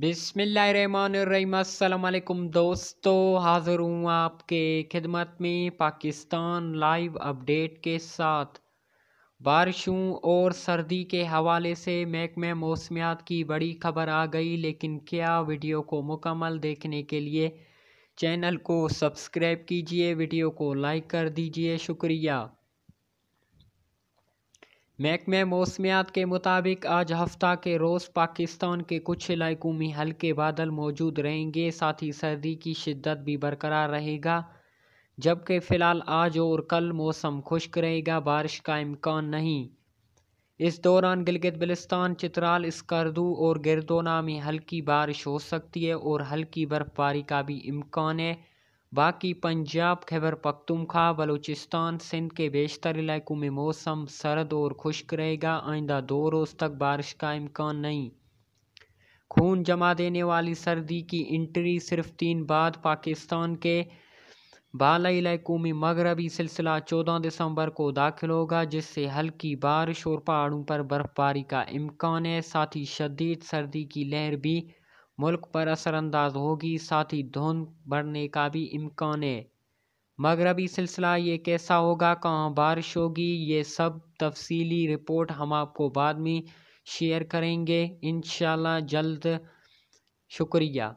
बिसमीम् दोस्तों हाज़िर हूँ आपके खिदमत में पाकिस्तान लाइव अपडेट के साथ बारिशों और सर्दी के हवाले से महकमे मौसमियात की बड़ी खबर आ गई लेकिन क्या वीडियो को मुकम्मल देखने के लिए चैनल को सब्सक्राइब कीजिए वीडियो को लाइक कर दीजिए शुक्रिया महकमे मौसमियात के मुताबिक आज हफ्ता के रोज़ पाकिस्तान के कुछ इलाकों में हल्के बादल मौजूद रहेंगे साथ ही सर्दी की शिद्दत भी बरकरार रहेगा जबकि फ़िलहाल आज और कल मौसम खुश्क रहेगा बारिश का इम्कान नहीं इस दौरान गिलगित बलिस्तान चित्राल स्कर्दू और गिरदोना में हल्की बारिश हो सकती है और हल्की बर्फ़बारी का भी इम्कान है बाकी पंजाब खैबर पखतुमखा बलूचिस्तान सिंध के बेशतर इलाकों में मौसम सर्द और खुश्क रहेगा आइंदा दो रोज़ तक बारिश का इम्कान नहीं खून जमा देने वाली सर्दी की इंट्री सिर्फ तीन बाद पाकिस्तान के बाला इलाकों में मगरबी सिलसिला चौदह दिसंबर को दाखिल होगा जिससे हल्की बारिश और पहाड़ों पर बर्फबारी का इम्कान है साथ ही शदीद सर्दी की लहर भी मुल्क पर असरअंदाज होगी साथ ही धुंध बढ़ने का भी इम्कान है मगरबी सिलसिला ये कैसा होगा कहाँ बारिश होगी ये सब तफसीली रिपोर्ट हम आपको बाद में शेयर करेंगे इन जल्द शुक्रिया